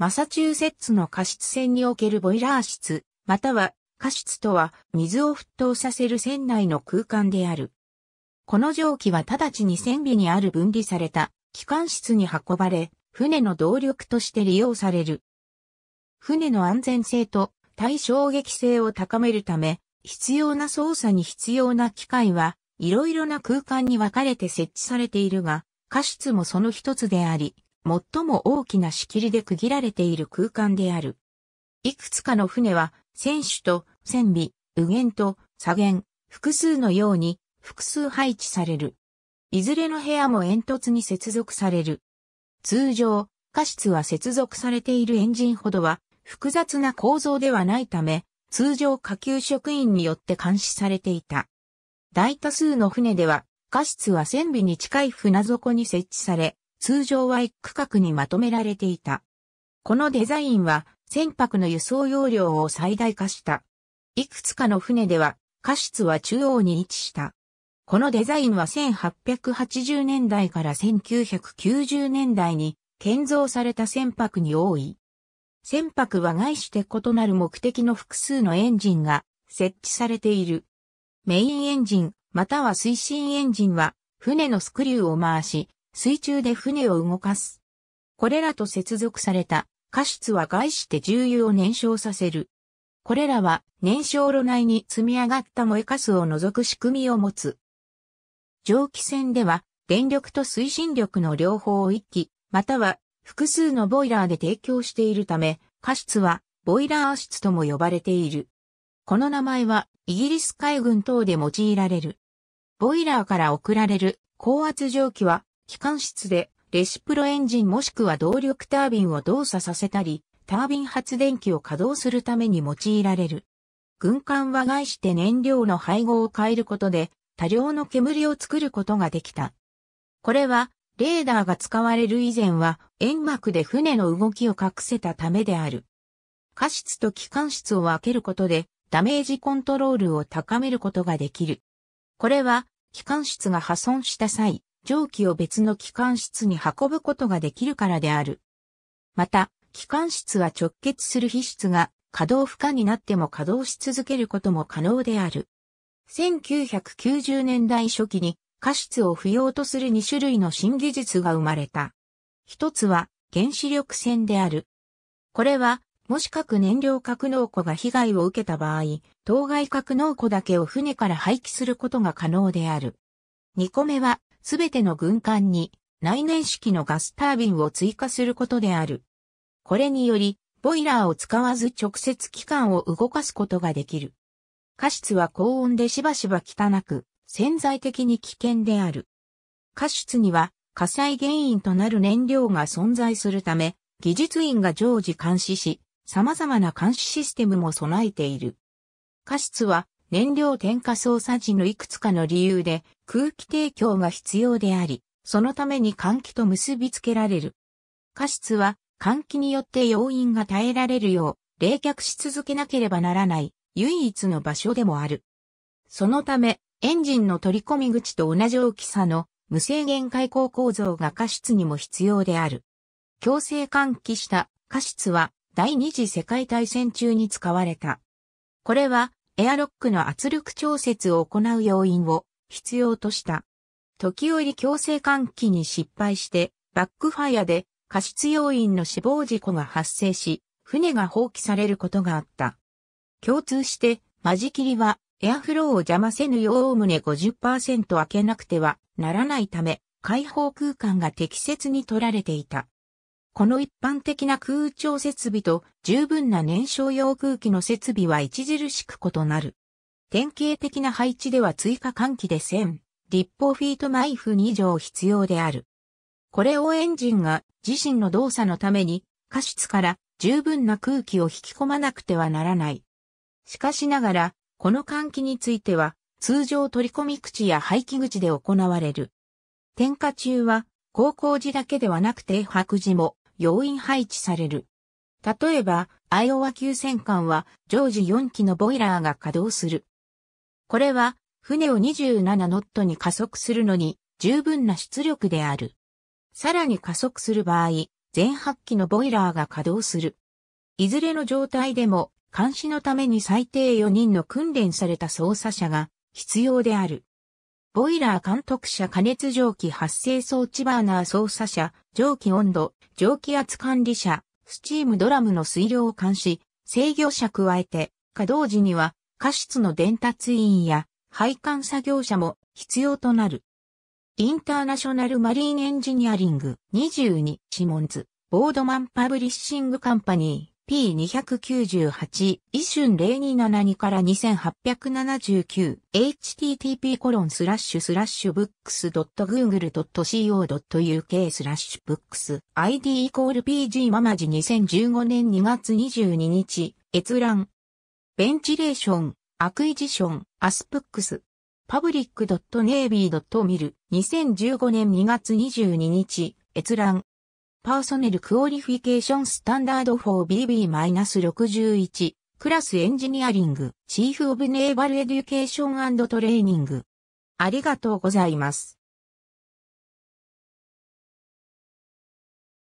マサチューセッツの加湿船におけるボイラー室、または加湿とは水を沸騰させる船内の空間である。この蒸気は直ちに船尾にある分離された機関室に運ばれ、船の動力として利用される。船の安全性と対衝撃性を高めるため、必要な操作に必要な機械は、いろいろな空間に分かれて設置されているが、加湿もその一つであり、最も大きな仕切りで区切られている空間である。いくつかの船は、船首と船尾、右舷と左舷、複数のように複数配置される。いずれの部屋も煙突に接続される。通常、過失は接続されているエンジンほどは複雑な構造ではないため、通常下級職員によって監視されていた。大多数の船では、過失は船尾に近い船底に設置され、通常は一区画にまとめられていた。このデザインは船舶の輸送容量を最大化した。いくつかの船では、過失は中央に位置した。このデザインは1880年代から1990年代に建造された船舶に多い。船舶は外して異なる目的の複数のエンジンが設置されている。メインエンジンまたは推進エンジンは船のスクリューを回し水中で船を動かす。これらと接続された過失は外して重油を燃焼させる。これらは燃焼炉内に積み上がった燃えかすを除く仕組みを持つ。蒸気船では電力と推進力の両方を一機、または複数のボイラーで提供しているため、過失はボイラー室とも呼ばれている。この名前はイギリス海軍等で用いられる。ボイラーから送られる高圧蒸気は機関室でレシプロエンジンもしくは動力タービンを動作させたり、タービン発電機を稼働するために用いられる。軍艦は外して燃料の配合を変えることで多量の煙を作ることができた。これはレーダーが使われる以前は煙幕で船の動きを隠せたためである。過失と機関室を分けることでダメージコントロールを高めることができる。これは機関室が破損した際、蒸気を別の機関室に運ぶことができるからである。また、機関室は直結する皮質が稼働不可になっても稼働し続けることも可能である。1990年代初期に過失を不要とする2種類の新技術が生まれた。一つは原子力船である。これは、もし核燃料格納庫が被害を受けた場合、当該格納庫だけを船から廃棄することが可能である。2個目はすべての軍艦に内燃式のガスタービンを追加することである。これにより、ボイラーを使わず直接機関を動かすことができる。過失は高温でしばしば汚く、潜在的に危険である。過失には火災原因となる燃料が存在するため、技術員が常時監視し、様々な監視システムも備えている。過失は燃料添加操作時のいくつかの理由で空気提供が必要であり、そのために換気と結びつけられる。加湿は換気によって要因が耐えられるよう冷却し続けなければならない唯一の場所でもある。そのためエンジンの取り込み口と同じ大きさの無制限開口構造が加湿にも必要である。強制換気した加湿は第二次世界大戦中に使われた。これはエアロックの圧力調節を行う要因を必要とした。時折強制換気に失敗して、バックファイアで過失要因の死亡事故が発生し、船が放棄されることがあった。共通して、間仕切りはエアフローを邪魔せぬようおおむね50%開けなくてはならないため、開放空間が適切に取られていた。この一般的な空調設備と十分な燃焼用空気の設備は著しく異なる。典型的な配置では追加換気で1000立方フィート毎分以上必要である。これをエンジンが自身の動作のために過失から十分な空気を引き込まなくてはならない。しかしながら、この換気については通常取り込み口や排気口で行われる。点火中は高校時だけではなくて白時も要員配置される。例えば、アイオワ級戦艦は常時4機のボイラーが稼働する。これは、船を27ノットに加速するのに十分な出力である。さらに加速する場合、全8機のボイラーが稼働する。いずれの状態でも、監視のために最低4人の訓練された操作者が必要である。ボイラー監督者加熱蒸気発生装置バーナー操作者、蒸気温度、蒸気圧管理者、スチームドラムの水量を監視、制御者加えて、稼働時には、過失の伝達委員や、配管作業者も必要となる。インターナショナルマリンエンジニアリング22シモンズ、ボードマンパブリッシングカンパニー。P298、一瞬0272から2879、http コロンスラッシュスラッシュブックス .google.co.uk スラッシュブックス ID イコール PG ママジ2015年2月22日、閲覧。ベンチレーション、アクイジション、アスプックス。public.navy.mil 2015年2月22日、閲覧。パーソネルクオリフィケーションスタンダード 4BB-61 クラスエンジニアリングチーフオブネーバルエデュケーショントレーニングありがとうございます。